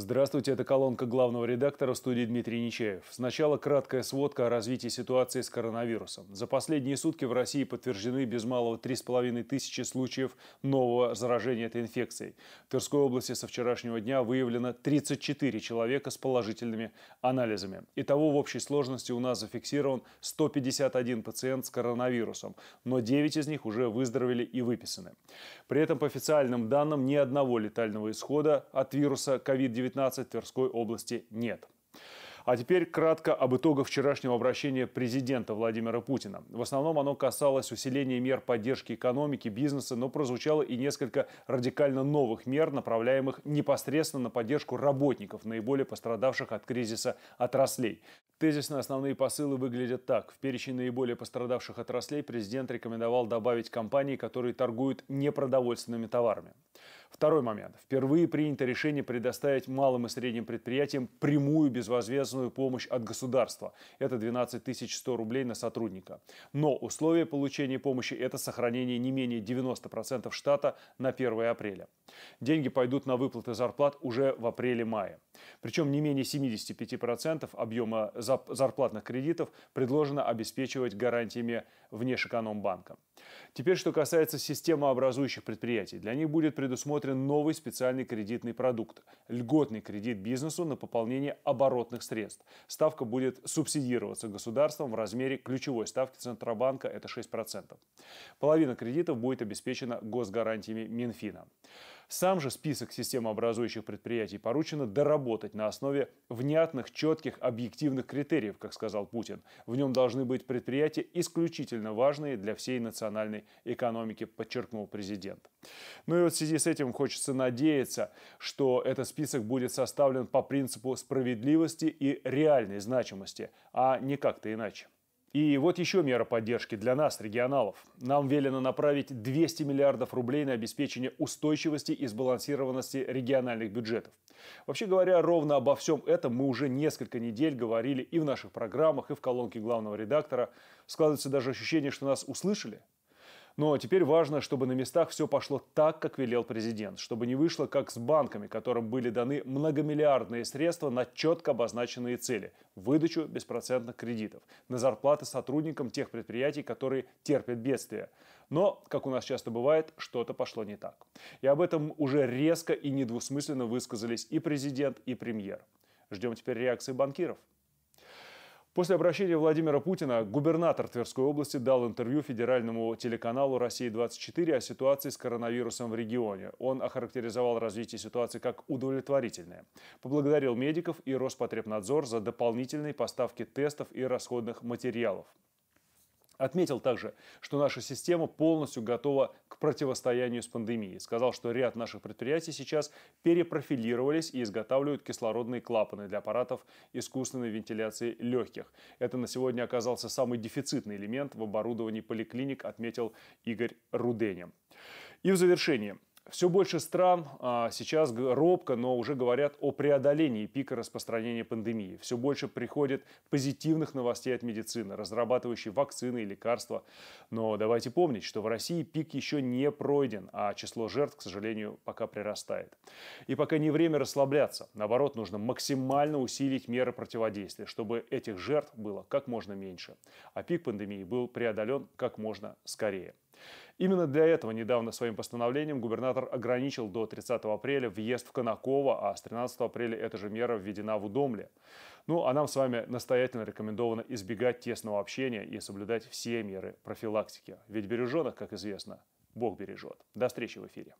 Здравствуйте, это колонка главного редактора в студии Дмитрий Нечаев. Сначала краткая сводка о развитии ситуации с коронавирусом. За последние сутки в России подтверждены без малого половиной тысячи случаев нового заражения этой инфекцией. В Тверской области со вчерашнего дня выявлено 34 человека с положительными анализами. Итого в общей сложности у нас зафиксирован 151 пациент с коронавирусом, но 9 из них уже выздоровели и выписаны. При этом по официальным данным ни одного летального исхода от вируса COVID-19 в Тверской области нет. А теперь кратко об итогах вчерашнего обращения президента Владимира Путина. В основном оно касалось усиления мер поддержки экономики, бизнеса, но прозвучало и несколько радикально новых мер, направляемых непосредственно на поддержку работников, наиболее пострадавших от кризиса отраслей. Тезисно основные посылы выглядят так. В перечень наиболее пострадавших отраслей президент рекомендовал добавить компании, которые торгуют непродовольственными товарами. Второй момент. Впервые принято решение предоставить малым и средним предприятиям прямую безвозмездную помощь от государства. Это 12 100 рублей на сотрудника. Но условие получения помощи – это сохранение не менее 90% штата на 1 апреля. Деньги пойдут на выплаты зарплат уже в апреле-мае. Причем не менее 75% объема зарплатных кредитов предложено обеспечивать гарантиями внешэкономбанка. Теперь, что касается системообразующих предприятий. Для них будет предусмотрено рассмотрен новый специальный кредитный продукт – льготный кредит бизнесу на пополнение оборотных средств. Ставка будет субсидироваться государством в размере ключевой ставки Центробанка – это 6%. Половина кредитов будет обеспечена госгарантиями Минфина. Сам же список системообразующих предприятий поручено доработать на основе внятных, четких, объективных критериев, как сказал Путин. В нем должны быть предприятия исключительно важные для всей национальной экономики, подчеркнул президент. Ну и вот в связи с этим хочется надеяться, что этот список будет составлен по принципу справедливости и реальной значимости, а не как-то иначе. И вот еще мера поддержки для нас, регионалов. Нам велено направить 200 миллиардов рублей на обеспечение устойчивости и сбалансированности региональных бюджетов. Вообще говоря, ровно обо всем этом мы уже несколько недель говорили и в наших программах, и в колонке главного редактора. Складывается даже ощущение, что нас услышали – но ну, а теперь важно, чтобы на местах все пошло так, как велел президент, чтобы не вышло как с банками, которым были даны многомиллиардные средства на четко обозначенные цели – выдачу беспроцентных кредитов, на зарплаты сотрудникам тех предприятий, которые терпят бедствие. Но, как у нас часто бывает, что-то пошло не так. И об этом уже резко и недвусмысленно высказались и президент, и премьер. Ждем теперь реакции банкиров. После обращения Владимира Путина губернатор Тверской области дал интервью федеральному телеканалу «Россия-24» о ситуации с коронавирусом в регионе. Он охарактеризовал развитие ситуации как удовлетворительное. Поблагодарил медиков и Роспотребнадзор за дополнительные поставки тестов и расходных материалов. Отметил также, что наша система полностью готова к противостоянию с пандемией. Сказал, что ряд наших предприятий сейчас перепрофилировались и изготавливают кислородные клапаны для аппаратов искусственной вентиляции легких. Это на сегодня оказался самый дефицитный элемент в оборудовании поликлиник, отметил Игорь Руденя. И в завершение – все больше стран а, сейчас робко, но уже говорят о преодолении пика распространения пандемии. Все больше приходит позитивных новостей от медицины, разрабатывающей вакцины и лекарства. Но давайте помнить, что в России пик еще не пройден, а число жертв, к сожалению, пока прирастает. И пока не время расслабляться. Наоборот, нужно максимально усилить меры противодействия, чтобы этих жертв было как можно меньше, а пик пандемии был преодолен как можно скорее. Именно для этого недавно своим постановлением губернатор ограничил до 30 апреля въезд в Конаково, а с 13 апреля эта же мера введена в Удомле. Ну, а нам с вами настоятельно рекомендовано избегать тесного общения и соблюдать все меры профилактики. Ведь береженых, как известно, Бог бережет. До встречи в эфире.